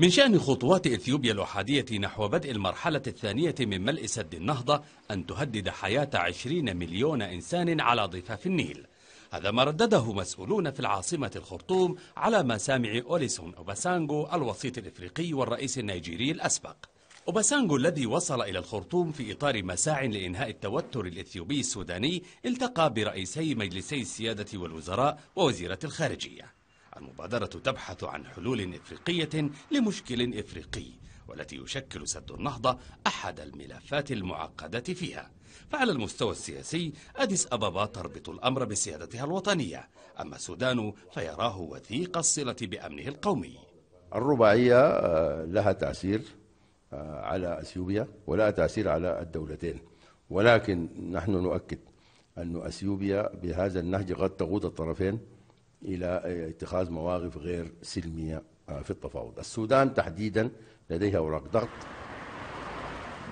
من شأن خطوات إثيوبيا الأحادية نحو بدء المرحلة الثانية من ملء سد النهضة أن تهدد حياة 20 مليون إنسان على ضفاف النيل هذا ما ردده مسؤولون في العاصمة الخرطوم على مسامع أوليسون أوباسانجو الوسيط الإفريقي والرئيس النيجيري الأسبق أوباسانجو الذي وصل إلى الخرطوم في إطار مساع لإنهاء التوتر الإثيوبي السوداني التقى برئيسي مجلسي السيادة والوزراء ووزيرة الخارجية المبادرة تبحث عن حلول إفريقية لمشكل إفريقي والتي يشكل سد النهضة أحد الملفات المعقدة فيها فعلى المستوى السياسي أديس أبابا تربط الأمر بسيادتها الوطنية أما السودان فيراه وثيق الصلة بأمنه القومي الرباعية آه، لها تأثير آه، على أثيوبيا ولها تأثير على الدولتين ولكن نحن نؤكد أن أثيوبيا بهذا النهج قد تغوط الطرفين إلى اتخاذ مواقف غير سلمية آه، في التفاوض السودان تحديدا لديها أوراق ضغط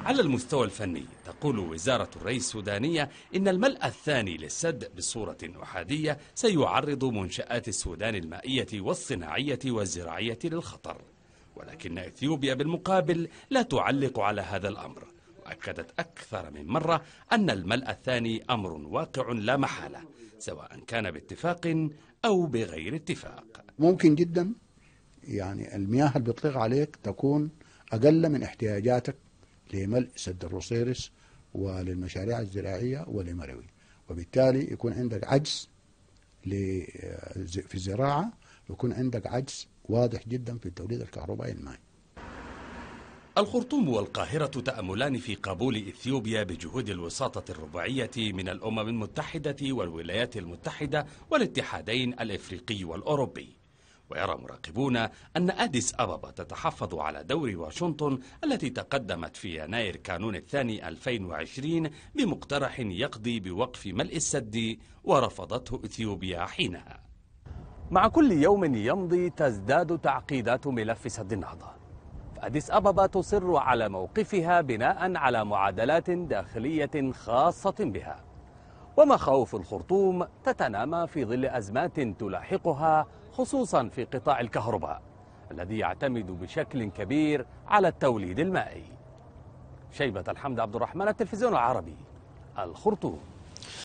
على المستوى الفني تقول وزارة الرئيس السودانية إن الملأ الثاني للسد بصورة أحادية سيعرض منشآت السودان المائية والصناعية والزراعية للخطر ولكن إثيوبيا بالمقابل لا تعلق على هذا الأمر وأكدت أكثر من مرة أن الملأ الثاني أمر واقع لا محالة سواء كان باتفاق أو بغير اتفاق ممكن جدا يعني المياه اللي بتطلق عليك تكون أقل من احتياجاتك لملء سد الرصيرس وللمشاريع الزراعية ولمروي وبالتالي يكون عندك عجز آه، في الزراعة ويكون عندك عجز واضح جدا في التوليد الكهربائي المائي الخرطوم والقاهرة تأملان في قبول إثيوبيا بجهود الوساطة الرباعية من الأمم المتحدة والولايات المتحدة والاتحادين الإفريقي والأوروبي ويرى مراقبون أن أديس أبابا تتحفظ على دور واشنطن التي تقدمت في يناير كانون الثاني 2020 بمقترح يقضي بوقف ملء السد ورفضته إثيوبيا حينها مع كل يوم يمضي تزداد تعقيدات ملف سد النهضه أديس أبابا تصر على موقفها بناء على معادلات داخلية خاصة بها ومخاوف الخرطوم تتنامى في ظل أزمات تلاحقها خصوصا في قطاع الكهرباء الذي يعتمد بشكل كبير على التوليد المائي شيبة الحمد عبد الرحمن التلفزيون العربي الخرطوم